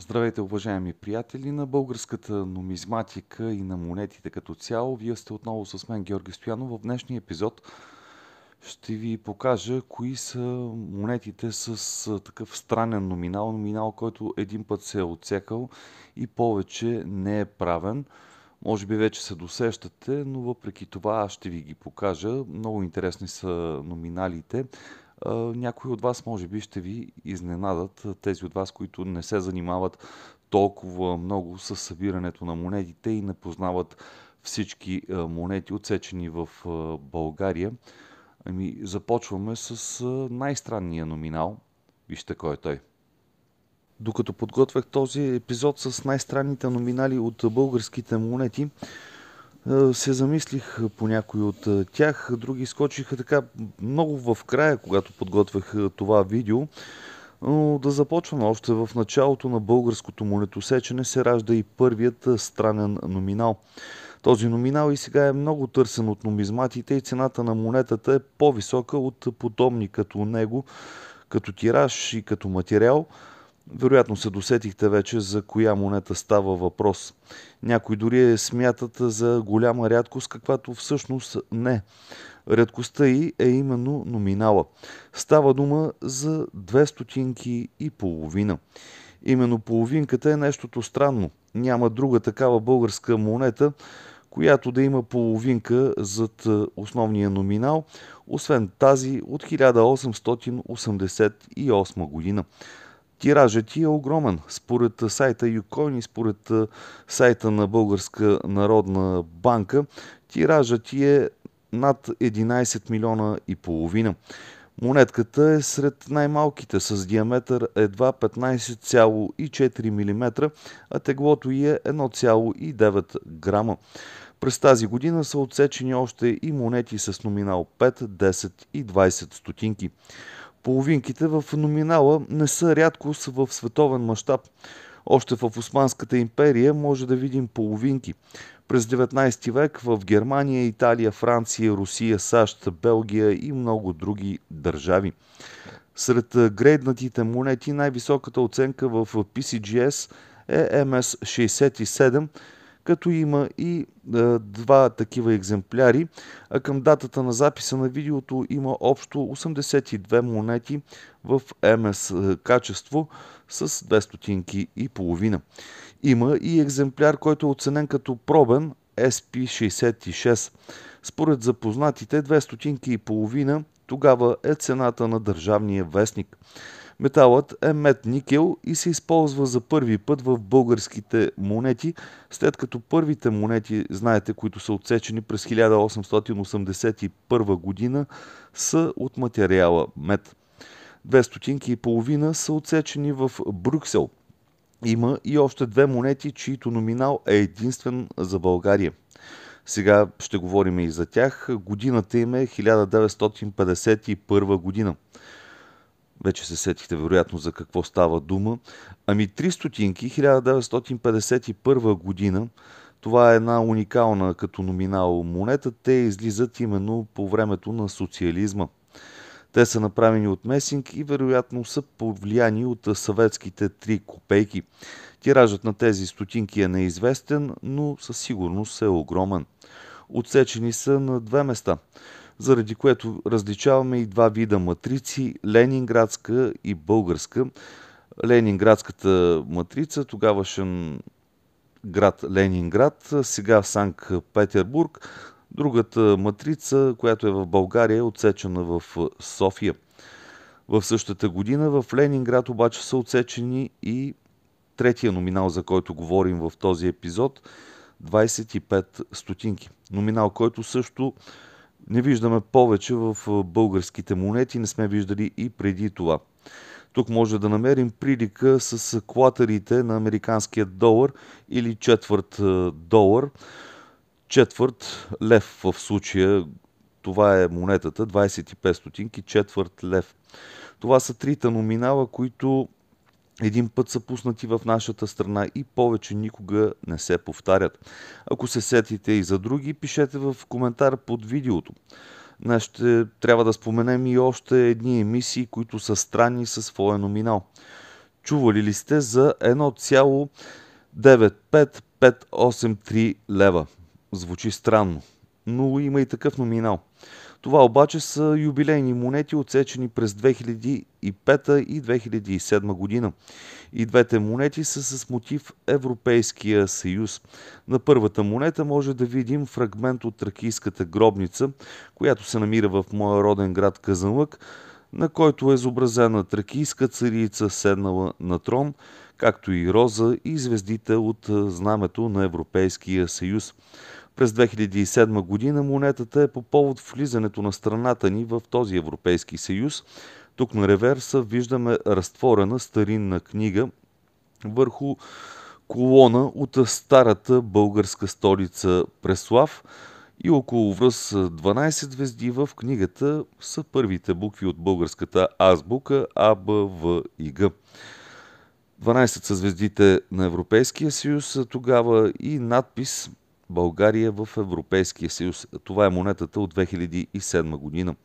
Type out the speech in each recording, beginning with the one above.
Здравейте, уважаеми приятели на българската нумизматика и на монетите като цяло. Вие сте отново с мен, Георги Стоянов. В днешния епизод ще ви покажа кои са монетите с такъв странен номинал. Номинал, който един път се е отсекал и повече не е правен. Може би вече се досещате, но въпреки това аз ще ви ги покажа. Много интересни са номиналите някои от вас може би ще ви изненадат. Тези от вас, които не се занимават толкова много с събирането на монетите и не познават всички монети, отсечени в България. Ами, започваме с най-странния номинал. Вижте кой е той. Докато подготвях този епизод с най-странните номинали от българските монети, е, се замислих по някои от е, тях, други изкочиха така много в края, когато подготвях е, това видео. Но да започваме още в началото на българското молетосечене се ражда и първият странен номинал. Този номинал и сега е много търсен от нумизматите и цената на монетата е по-висока от подобни като него, като тираж и като материал – вероятно се досетихте вече за коя монета става въпрос. Някой дори е смятат за голяма рядкост, каквато всъщност не. Рядкостта и е именно номинала. Става дума за две стотинки и половина. Именно половинката е нещото странно. Няма друга такава българска монета, която да има половинка зад е, основния номинал, освен тази от 1888 година. Тиражът ти е огромен. Според сайта Юкоин и според сайта на Българска народна банка, тиражът ти е над 11 милиона и половина. Монетката е сред най-малките с диаметър едва 15,4 мм, а теглото й е 1,9 грама. През тази година са отсечени още и монети с номинал 5, 10 и 20 стотинки. Половинките в номинала не са рядкост в световен мащаб. Още в Османската империя може да видим половинки. През 19 век в Германия, Италия, Франция, Русия, САЩ, Белгия и много други държави. Сред грейднатите монети най-високата оценка в PCGS е MS67, като има и а, е, два такива екземпляри, а към датата на записа на видеото има общо 82 монети в МС е, качество с 2 стотинки и половина. Има и екземпляр, който е оценен като пробен SP66. Според запознатите, 2 стотинки и половина тогава е цената на държавния вестник. Металът е мед никел и се използва за първи път в българските монети, след като първите монети, знаете, които са отсечени през 1881 година, са от материала мед. Две стотинки и половина са отсечени в Брюксел. Има и още две монети, чието номинал е единствен за България. Сега ще говорим и за тях. Годината им е 1951 година. Вече се сетихте вероятно за какво става дума. Ами три стотинки, 1951 година, това е една уникална като номинал монета. Те излизат именно по времето на социализма. Те са направени от месинг и вероятно са повлияни от съветските три копейки. Тиражът на тези стотинки е неизвестен, но със сигурност е огромен. Отсечени са на две места – заради което различаваме и два вида матрици ленинградска и българска. Ленинградската матрица, тогавашен град Ленинград, сега Санкт Петербург. Другата матрица, която е в България, е отсечена в София. В същата година в Ленинград обаче са отсечени и третия номинал, за който говорим в този епизод 25 стотинки. Номинал, който също не виждаме повече в българските монети, не сме виждали и преди това. Тук може да намерим прилика с клатарите на американския долар или четвърт долар, четвърт лев в случая. Това е монетата, 25 стотинки, четвърт лев. Това са трите номинала, които един път са пуснати в нашата страна и повече никога не се повтарят. Ако се сетите и за други, пишете в коментар под видеото. Днес ще трябва да споменем и още едни емисии, които са странни със своя номинал. Чували ли сте за 1,95583 лева? Звучи странно, но има и такъв номинал. Това обаче са юбилейни монети, отсечени през 2005 и 2007 година. И двете монети са с мотив Европейския съюз. На първата монета може да видим фрагмент от тракийската гробница, която се намира в моя роден град Казанлък, на който е изобразена тракийска царица, седнала на трон, както и роза и звездите от знамето на Европейския съюз. През 2007 година монетата е по повод влизането на страната ни в този Европейски съюз. Тук на реверса виждаме разтворена старинна книга върху колона от старата българска столица Преслав и около връз 12 звезди в книгата са първите букви от българската азбука А, Б, В и Г. 12 са звездите на Европейския съюз тогава и надпис България в Европейския съюз. Това е монетата от 2007 година.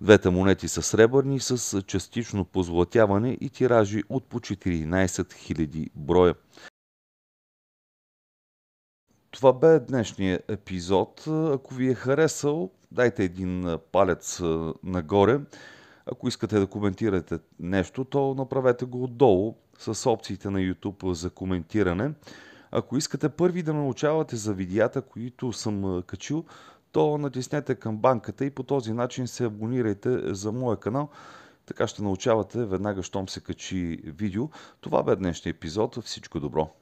Двете монети са сребърни с частично позлатяване и тиражи от по 14 000 броя. Това бе днешния епизод. Ако ви е харесал, дайте един палец нагоре. Ако искате да коментирате нещо, то направете го отдолу с опциите на YouTube за коментиране. Ако искате първи да научавате за видеята, които съм качил, то натиснете към банката и по този начин се абонирайте за моя канал. Така ще научавате веднага, щом се качи видео. Това бе днешния епизод. Всичко добро!